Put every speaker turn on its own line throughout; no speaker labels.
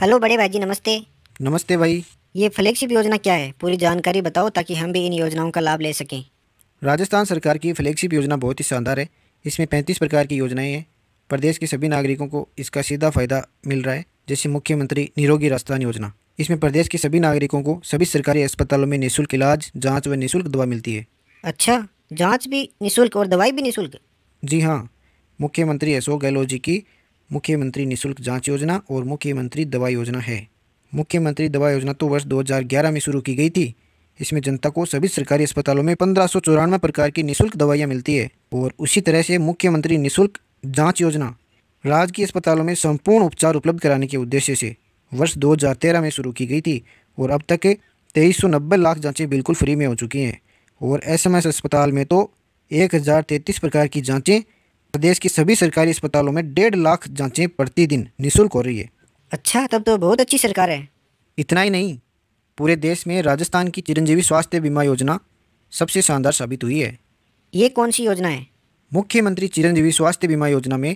hello बड़े भाई जी नमस्ते नमस्ते भाई ये फ्लैगशिप योजना क्या है पूरी जानकारी बताओ ताकि हम भी इन योजनाओं का लाभ ले सकें
राजस्थान सरकार की फ्लैगशिप योजना बहुत ही शानदार है इसमें पैंतीस प्रकार की योजनाएं हैं प्रदेश के सभी नागरिकों को इसका सीधा फायदा मिल रहा है जैसे मुख्यमंत्री निरोगी राजस्थान योजना इसमें प्रदेश के सभी नागरिकों को सभी सरकारी अस्पतालों में निःशुल्क इलाज जाँच व निःशुल्क दवा मिलती है अच्छा जाँच भी निःशुल्क और दवाई भी निःशुल्क जी हाँ मुख्यमंत्री अशोक गहलोत जी की मुख्यमंत्री निःशुल्क जांच योजना और मुख्यमंत्री दवा योजना है मुख्यमंत्री दवा योजना तो वर्ष 2011 में शुरू की गई थी इसमें जनता को सभी सरकारी अस्पतालों में पंद्रह प्रकार की निशुल्क दवाइयाँ मिलती है और उसी तरह से मुख्यमंत्री निशुल्क जाँच योजना राजकीय अस्पतालों में संपूर्ण उपचार उपलब्ध कराने के उद्देश्य से वर्ष 2013 में शुरू की गई थी और अब तक तेईस लाख जांचें बिल्कुल फ्री में हो चुकी हैं और एसएमएस अस्पताल में तो एक प्रकार की जांचें प्रदेश की सभी सरकारी अस्पतालों में डेढ़ लाख जाँचें प्रतिदिन निःशुल्क हो रही है अच्छा
तब तो बहुत अच्छी सरकार है
इतना ही नहीं पूरे देश में राजस्थान की चिरंजीवी स्वास्थ्य बीमा योजना सबसे शानदार साबित हुई है ये कौन सी योजना है मुख्यमंत्री चिरंजीवी स्वास्थ्य बीमा योजना में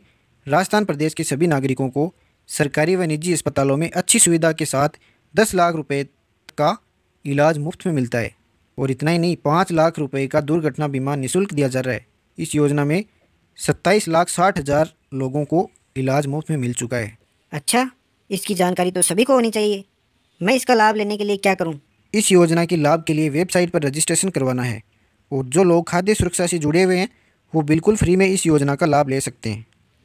राजस्थान प्रदेश के सभी नागरिकों को सरकारी व निजी अस्पतालों में अच्छी सुविधा के साथ दस लाख रुपये का इलाज मुफ्त में मिलता है और इतना ही नहीं पाँच लाख रुपये का दुर्घटना बीमा निःशुल्क दिया जा रहा है इस योजना में सत्ताईस लाख साठ हज़ार लोगों को इलाज मुफ्त में मिल चुका है अच्छा इसकी जानकारी तो सभी को होनी चाहिए मैं इसका लाभ लेने के लिए क्या करूँ इस योजना के लाभ के लिए वेबसाइट पर रजिस्ट्रेशन करवाना है और जो लोग खाद्य सुरक्षा से जुड़े हुए हैं वो बिल्कुल फ्री में इस योजना का लाभ ले सकते हैं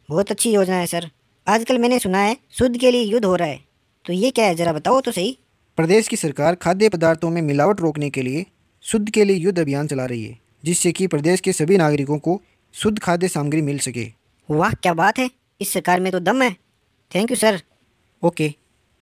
बहुत अच्छी योजना है सर आजकल मैंने सुना है शुद्ध के लिए युद्ध हो रहा है तो ये क्या है ज़रा बताओ तो सही
प्रदेश की सरकार
खाद्य पदार्थों में मिलावट रोकने के लिए
शुद्ध के लिए युद्ध अभियान चला रही है जिससे कि प्रदेश के सभी नागरिकों को शुद्ध खाद्य सामग्री
मिल सके वाह क्या बात है इस सरकार में तो दम है थैंक यू सर ओके